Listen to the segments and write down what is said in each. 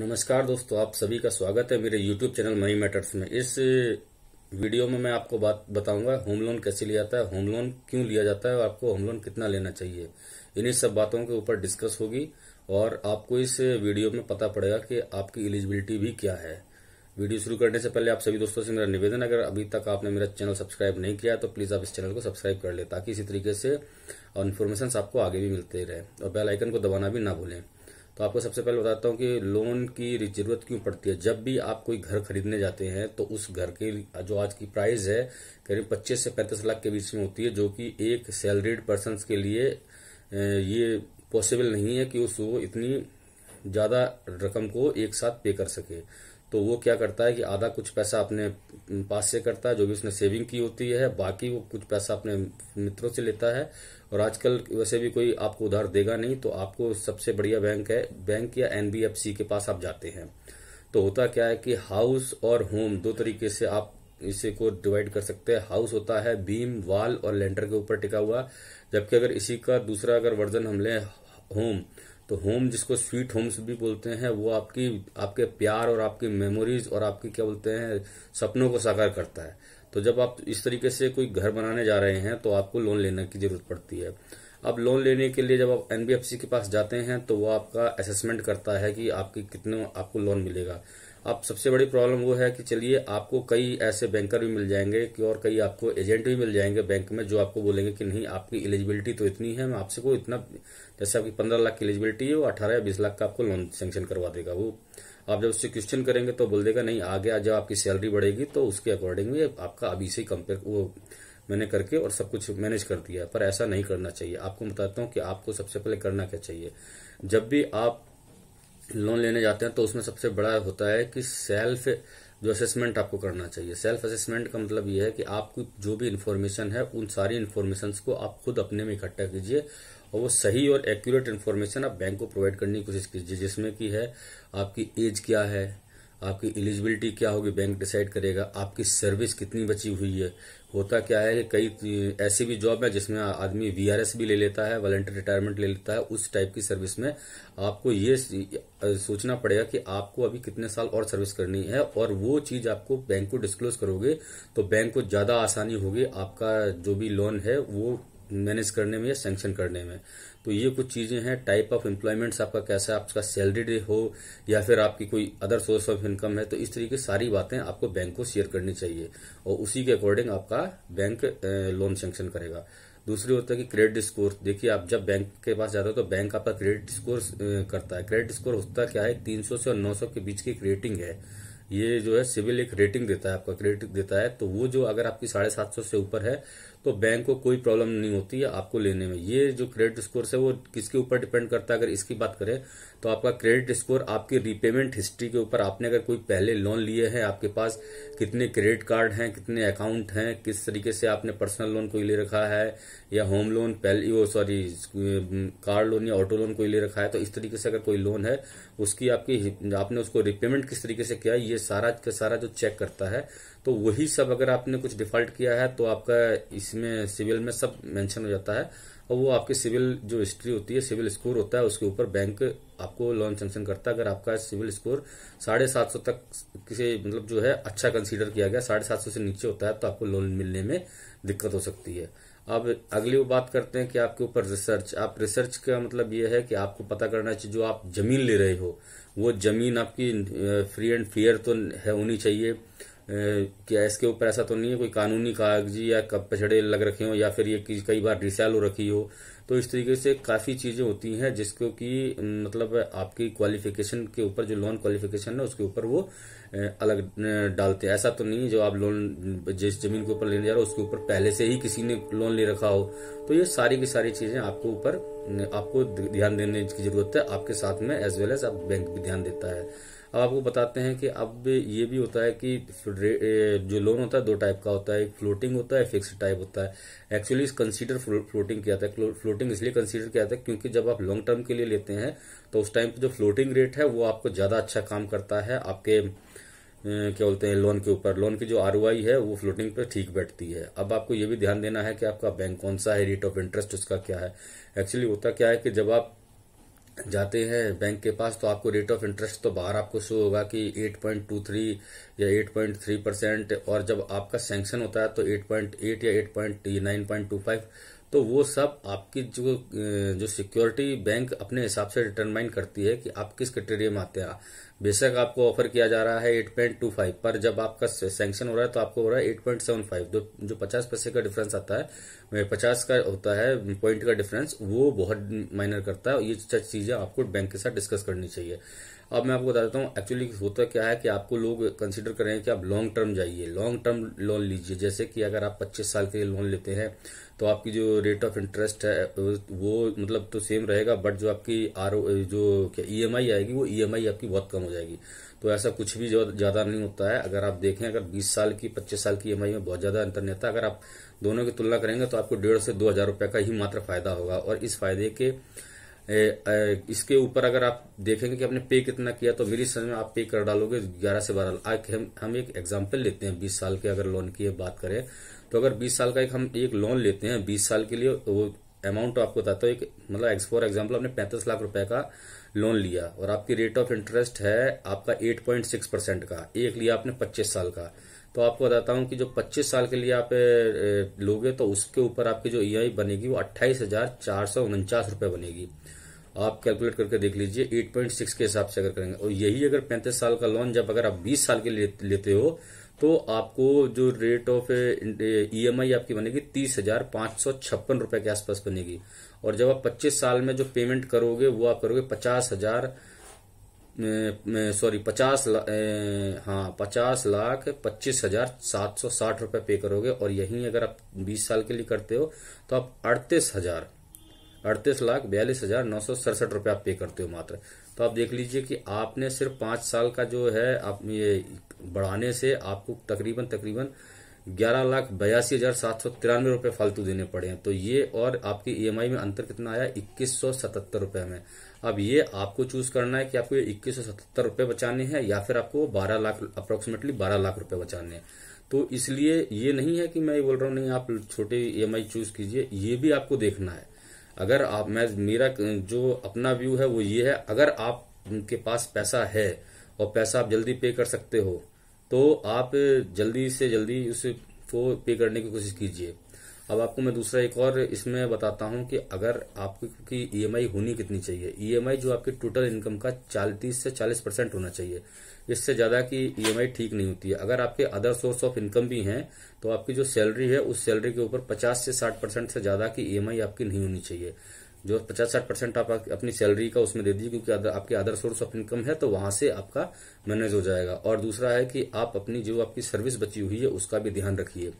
नमस्कार दोस्तों आप सभी का स्वागत है मेरे यूट्यूब चैनल मनी मैटर्स में इस वीडियो में मैं आपको बात बताऊंगा होम लोन कैसे लिया जाता है होम लोन क्यों लिया जाता है और आपको होम लोन कितना लेना चाहिए इन्हीं सब बातों के ऊपर डिस्कस होगी और आपको इस वीडियो में पता पड़ेगा कि आपकी एलिजिबिलिटी भी क्या है वीडियो शुरू करने से पहले आप सभी दोस्तों से मेरा निवेदन अगर अभी तक आपने मेरा चैनल सब्सक्राइब नहीं किया तो प्लीज आप इस चैनल को सब्सक्राइब कर ले ताकि इसी तरीके से इन्फॉर्मेशन आपको आगे भी मिलते रहे और बेल आइकन को दबाना भी ना भूलें तो आपको सबसे पहले बताता हूँ कि लोन की जरूरत क्यों पड़ती है जब भी आप कोई घर खरीदने जाते हैं तो उस घर के जो आज की प्राइस है करीब 25 से 35 लाख के बीच में होती है जो कि एक सैलरीड पर्सन के लिए ये पॉसिबल नहीं है कि उस वो इतनी ज़्यादा रकम को एक साथ पे कर सके तो वो क्या करता है कि आधा कुछ पैसा अपने पास से करता है जो भी उसने सेविंग की होती है बाकी वो कुछ पैसा अपने मित्रों से लेता है और आजकल वैसे भी कोई आपको उधार देगा नहीं तो आपको सबसे बढ़िया बैंक है बैंक या एनबीएफसी के पास आप जाते हैं तो होता क्या है कि हाउस और होम दो तरीके से आप इसे को डिवाइड कर सकते हैं हाउस होता है बीम वाल और लेंटर के ऊपर टिका हुआ जबकि अगर इसी का दूसरा अगर वर्जन हम लें होम तो होम जिसको स्वीट होम्स भी बोलते हैं वो आपकी आपके प्यार और आपकी मेमोरीज और आपकी क्या बोलते हैं सपनों को साकार करता है तो जब आप इस तरीके से कोई घर बनाने जा रहे हैं तो आपको लोन लेने की जरूरत पड़ती है अब लोन लेने के लिए जब आप एनबीएफसी के पास जाते हैं तो वो आपका असेसमेंट करता है कि आपकी कितने आपको लोन मिलेगा अब सबसे बड़ी प्रॉब्लम वो है कि चलिए आपको कई ऐसे बैंकर भी मिल जाएंगे कि और कई आपको एजेंट भी मिल जाएंगे बैंक में जो आपको बोलेंगे कि नहीं आपकी एलिजिबिलिटी तो इतनी है मैं आपसे को इतना जैसे आपकी पंद्रह लाख की एलिजिबिलिटी है वो अठारह या बीस लाख का आपको लोन सेंक्शन करवा देगा वो आप जब उससे क्वेश्चन करेंगे तो बोल देगा नहीं आगे जब आपकी सैलरी बढ़ेगी तो उसके अकॉर्डिंग आपका अभी से कम्पेयर कंपेयर वो मैंने करके और सब कुछ मैनेज कर दिया पर ऐसा नहीं करना चाहिए आपको बताता हूँ कि आपको सबसे पहले करना क्या चाहिए जब भी आप लोन लेने जाते हैं तो उसमें सबसे बड़ा होता है कि सेल्फ जो असेसमेंट आपको करना चाहिए सेल्फ असेसमेंट का मतलब यह है कि आपको जो भी इन्फॉर्मेशन है उन सारी इन्फॉर्मेशन को आप खुद अपने में इकट्ठा कीजिए और वो सही और एक्यूरेट इन्फॉर्मेशन आप बैंक को प्रोवाइड करने की कोशिश कीजिए जिसमें कि है आपकी एज क्या है आपकी एलिजिबिलिटी क्या होगी बैंक डिसाइड करेगा आपकी सर्विस कितनी बची हुई है होता क्या है कि कई ऐसी भी जॉब है जिसमें आदमी वीआरएस भी ले लेता है वॉलेंटियर रिटायरमेंट ले लेता है उस टाइप की सर्विस में आपको ये सोचना पड़ेगा कि आपको अभी कितने साल और सर्विस करनी है और वो चीज आपको बैंक को डिस्क्लोज करोगे तो बैंक को ज्यादा आसानी होगी आपका जो भी लोन है वो मैनेज करने में या सेंक्शन करने में तो ये कुछ चीजें हैं टाइप ऑफ एम्प्लॉयमेंट आपका कैसा है आपका सैलरीड हो या फिर आपकी कोई अदर सोर्स ऑफ इनकम है तो इस तरीके सारी बातें आपको बैंक को शेयर करनी चाहिए और उसी के अकॉर्डिंग आपका बैंक लोन सेंक्शन करेगा दूसरी होता है कि क्रेडिट स्कोर देखिए आप जब बैंक के पास जाते हो तो बैंक आपका क्रेडिट स्कोर करता है क्रेडिट स्कोर होता क्या है 300 से और 900 के बीच की एक रेटिंग है ये जो है सिविल एक रेटिंग देता है आपका क्रेडिट देता है तो वो जो अगर आपकी साढ़े सात सौ से ऊपर है तो बैंक को कोई प्रॉब्लम नहीं होती है आपको लेने में ये जो क्रेडिट स्कोर है वो किसके ऊपर डिपेंड करता है अगर इसकी बात करें तो आपका क्रेडिट स्कोर आपकी रीपेमेंट हिस्ट्री के ऊपर आपने अगर कोई पहले लोन लिए हैं आपके पास कितने क्रेडिट कार्ड हैं कितने अकाउंट हैं किस तरीके से आपने पर्सनल लोन कोई ले रखा है या होम लोन पहले वो सॉरी कार लोन या ऑटो लोन कोई ले रखा है तो इस तरीके से अगर कोई लोन है उसकी आपकी आपने उसको रिपेमेंट किस तरीके से किया ये सारा का सारा जो चेक करता है तो वही सब अगर आपने कुछ डिफॉल्ट किया है तो आपका इसमें सिविल में सब मेंशन हो जाता है और वो आपकी सिविल जो हिस्ट्री होती है सिविल स्कोर होता है उसके ऊपर बैंक आपको लोन सेंक्शन करता है अगर आपका सिविल स्कोर साढ़े सात सौ तक किसी मतलब जो है अच्छा कंसीडर किया गया साढ़े सात सौ से नीचे होता है तो आपको लोन मिलने में दिक्कत हो सकती है अब अगली वो बात करते हैं कि आपके ऊपर रिसर्च आप रिसर्च का मतलब ये है कि आपको पता करना चाहिए जो आप जमीन ले रहे हो वो जमीन आपकी फ्री एंड फेयर तो है होनी चाहिए क्या इसके ऊपर ऐसा तो नहीं है कोई कानूनी कागजी या कब पछड़े लग रखे हो या फिर ये कई बार रिसेल हो रखी हो तो इस तरीके से काफ़ी चीज़ें होती हैं जिसको कि मतलब आपकी क्वालिफिकेशन के ऊपर जो लोन क्वालिफिकेशन है उसके ऊपर वो अलग डालते हैं ऐसा तो नहीं जो आप लोन जिस जमीन के ऊपर लेने जा रहे हो उसके ऊपर पहले से ही किसी ने लोन ले रखा हो तो ये सारी की सारी चीजें आपको ऊपर आपको ध्यान देने की जरूरत है आपके साथ में एज वेल एज आप बैंक भी ध्यान देता है अब आपको बताते हैं कि अब ये भी होता है कि जो लोन होता है दो टाइप का होता है एक फ्लोटिंग होता है फिक्स टाइप होता है एक्चुअली कंसीडर फ्लोटिंग किया जाता है फ्लोटिंग इसलिए कंसीडर किया जाता है क्योंकि जब आप लॉन्ग टर्म के लिए लेते हैं तो उस टाइम पर जो फ्लोटिंग रेट है वो आपको ज़्यादा अच्छा काम करता है आपके क्या बोलते हैं लोन के ऊपर लोन की जो आर है वो फ्लोटिंग पे ठीक बैठती है अब आपको ये भी ध्यान देना है कि आपका बैंक कौन सा है रेट ऑफ इंटरेस्ट उसका क्या है एक्चुअली होता क्या है कि जब आप जाते हैं बैंक के पास तो आपको रेट ऑफ इंटरेस्ट तो बाहर आपको शो होगा कि 8.23 या 8.3 परसेंट और जब आपका सैंक्शन होता है तो 8.8 या 8.9.25 तो वो सब आपकी जो जो सिक्योरिटी बैंक अपने हिसाब से डिटरमाइन करती है कि आप किस क्राइटेरिया में आते हैं बेशक आपको ऑफर किया जा रहा है एट पॉइंट टू फाइव पर जब आपका सैंक्शन हो रहा है तो आपको हो रहा है एट पॉइंट सेवन फाइव जो पचास पैसे का डिफरेंस आता है पचास का होता है पॉइंट का डिफरेंस वो बहुत माइनर करता है ये चीजें आपको बैंक के साथ डिस्कस करनी चाहिए अब मैं आपको बता देता हूँ एक्चुअली होता क्या है कि आपको लोग कंसिडर कर रहे हैं कि आप लॉन्ग टर्म जाइए लॉन्ग टर्म लोन लीजिए जैसे कि अगर आप पच्चीस साल के लिए लोन लेते हैं तो आपकी जो रेट ऑफ इंटरेस्ट है वो मतलब तो सेम रहेगा बट जो आपकी आर जो ई एम e आएगी वो ई e आपकी बहुत कम हो जाएगी तो ऐसा कुछ भी ज़्यादा नहीं होता है अगर आप देखें अगर बीस साल की पच्चीस साल की ई में बहुत ज़्यादा अंतर नहीं होता अगर आप दोनों की तुलना करेंगे तो आपको डेढ़ से दो हज़ार रुपये का ही मात्र फायदा होगा और इस फायदे के ए, ए, इसके ऊपर अगर आप देखेंगे कि आपने पे कितना किया तो मेरी समझ में आप पे कर डालोगे ग्यारह से बारह आज हम हम एक एग्जाम्पल लेते हैं बीस साल के अगर लोन की बात करें तो अगर बीस साल का एक हम एक लोन लेते हैं बीस साल के लिए वो अमाउंट तो आपको बताता हूँ एक मतलब फॉर एग्जाम्पल आपने पैंतीस लाख रुपए का लोन लिया और आपकी रेट ऑफ इंटरेस्ट है आपका 8.6 परसेंट का एक लिया आपने 25 साल का तो आपको बताता हूं कि जो 25 साल के लिए आप लोगे तो उसके ऊपर आपकी जो ई e बनेगी वो अट्ठाईस हजार चार सौ उनचास बनेगी आप कैलकुलेट करके देख लीजिए 8.6 के हिसाब से अगर करेंगे और यही अगर 35 साल का लोन जब अगर आप 20 साल के लिए लेते हो तो आपको जो रेट ऑफ ईएमआई आपकी बनेगी तीस हजार पांच सौ छप्पन रुपए के आसपास बनेगी और जब आप पच्चीस साल में जो पेमेंट करोगे वो आप करोगे पचास हजार सॉरी पचास हाँ पचास लाख पच्चीस हजार सात सौ साठ रुपए पे करोगे और यहीं अगर आप बीस साल के लिए करते हो तो आप अड़तीस हजार अड़तीस लाख बयालीस हजार नौ सौ सड़सठ रूपये आप पे करते हो मात्र तो आप देख लीजिए कि आपने सिर्फ पांच साल का जो है आप ये बढ़ाने से आपको तकरीबन तकरीबन ग्यारह लाख बयासी हजार सात सौ तिरानवे रूपये फालतू देने पड़े हैं तो ये और आपकी ईएमआई e में अंतर कितना आया इक्कीस सौ सतहत्तर रूपये में अब ये आपको चूज करना है कि आपको ये इक्कीस सौ सतहत्तर रूपये बचाने हैं या फिर आपको बारह लाख अप्रोक्सीमेटली बारह लाख रूपये बचाने हैं तो इसलिए ये नहीं है कि मैं ये बोल रहा हूँ नहीं आप छोटे ई e चूज कीजिए ये भी आपको देखना है अगर आप मैं मेरा जो अपना व्यू है वो ये है अगर आप उनके पास पैसा है और पैसा आप जल्दी पे कर सकते हो तो आप जल्दी से जल्दी उसको पे करने की कोशिश कीजिए अब आपको मैं दूसरा एक और इसमें बताता हूं कि अगर आपकी ईएमआई e होनी कितनी चाहिए ईएमआई e जो आपकी टोटल इनकम का 40 से चालीस परसेंट होना चाहिए इससे ज्यादा की ईएमआई e ठीक नहीं होती है अगर आपके अदर सोर्स ऑफ इनकम भी हैं तो आपकी जो सैलरी है उस सैलरी के ऊपर पचास से साठ परसेंट से ज्यादा की ईएमआई आपकी नहीं होनी चाहिए जो पचास साठ परसेंट आप अपनी सैलरी का उसमें दे दीजिए क्योंकि अदर, आपके अदर सोर्स ऑफ इनकम है तो वहां से आपका मैनेज हो जाएगा और दूसरा है कि आप अपनी जो आपकी सर्विस बची हुई है उसका भी ध्यान रखिए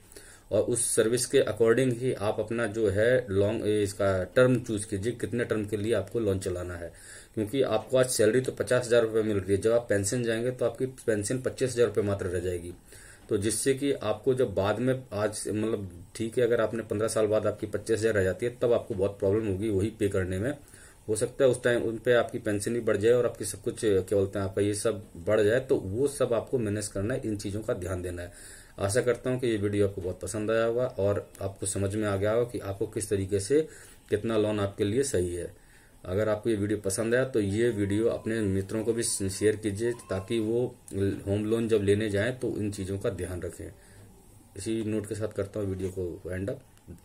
और उस सर्विस के अकॉर्डिंग ही आप अपना जो है लॉन्ग इसका टर्म चूज कीजिए कितने टर्म के लिए आपको लोन चलाना है क्योंकि आपको आज सैलरी तो पचास हजार रुपये मिल रही है जब आप पेंशन जाएंगे तो आपकी पेंशन पच्चीस हजार रुपये मात्र रह जाएगी तो जिससे कि आपको जब बाद में आज मतलब ठीक है अगर आपने पंद्रह साल बाद आपकी पच्चीस हजार रह जाती है तब आपको बहुत प्रॉब्लम होगी वही पे करने में हो सकता है उस टाइम उन पर आपकी पेंशन भी बढ़ जाए और आपकी सब कुछ क्या बोलते हैं आपका ये सब बढ़ जाए तो वो सब आपको मैनेज करना है इन चीजों का ध्यान देना है आशा करता हूं कि ये वीडियो आपको बहुत पसंद आया होगा और आपको समझ में आ गया होगा कि आपको किस तरीके से कितना लोन आपके लिए सही है अगर आपको ये वीडियो पसंद आया तो ये वीडियो अपने मित्रों को भी शेयर कीजिए ताकि वो होम लोन जब लेने जाएं तो इन चीज़ों का ध्यान रखें इसी नोट के साथ करता हूँ वीडियो को एंड अप